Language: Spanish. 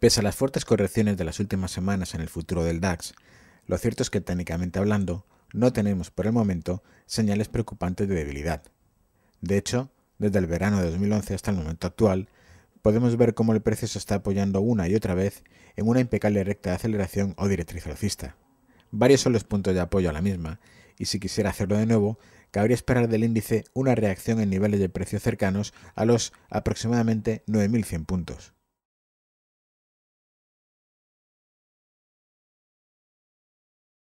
Pese a las fuertes correcciones de las últimas semanas en el futuro del DAX, lo cierto es que técnicamente hablando, no tenemos por el momento señales preocupantes de debilidad. De hecho, desde el verano de 2011 hasta el momento actual, podemos ver cómo el precio se está apoyando una y otra vez en una impecable recta de aceleración o directriz alcista. Varios son los puntos de apoyo a la misma, y si quisiera hacerlo de nuevo, cabría esperar del índice una reacción en niveles de precio cercanos a los aproximadamente 9.100 puntos.